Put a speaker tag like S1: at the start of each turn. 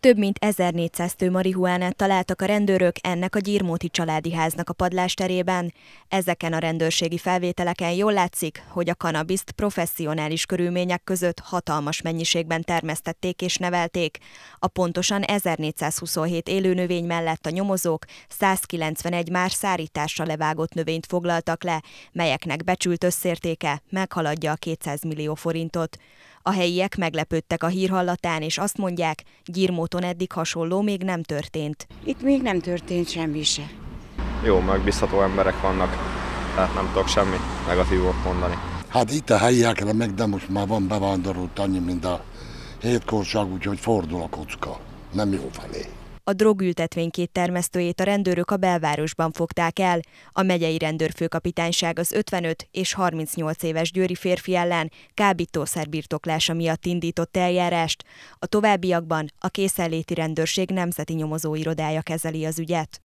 S1: Több mint 1400 tő marihuánát találtak a rendőrök ennek a gyírmóti családi háznak a padlásterében. Ezeken a rendőrségi felvételeken jól látszik, hogy a kanabiszt professzionális körülmények között hatalmas mennyiségben termesztették és nevelték. A pontosan 1427 élőnövény mellett a nyomozók 191 már szárításra levágott növényt foglaltak le, melyeknek becsült összértéke meghaladja a 200 millió forintot. A helyiek meglepődtek a hírhallatán, és azt mondják, Gyirmóti úton eddig hasonló még nem történt. Itt még nem történt semmi se.
S2: Jó, megbízható emberek vannak, tehát nem tudok semmi negatívot mondani. Hát itt
S3: a helyiekre meg, de most már van bevándorult annyi, mint a hétkorság, úgyhogy fordul a kocka. Nem jó felé
S1: a drogültetvénykét termesztőjét a rendőrök a belvárosban fogták el. A megyei rendőrfőkapitányság az 55 és 38 éves győri férfi ellen kábítószer birtoklása miatt indított eljárást. A továbbiakban a készenléti rendőrség nemzeti nyomozóirodája kezeli az ügyet.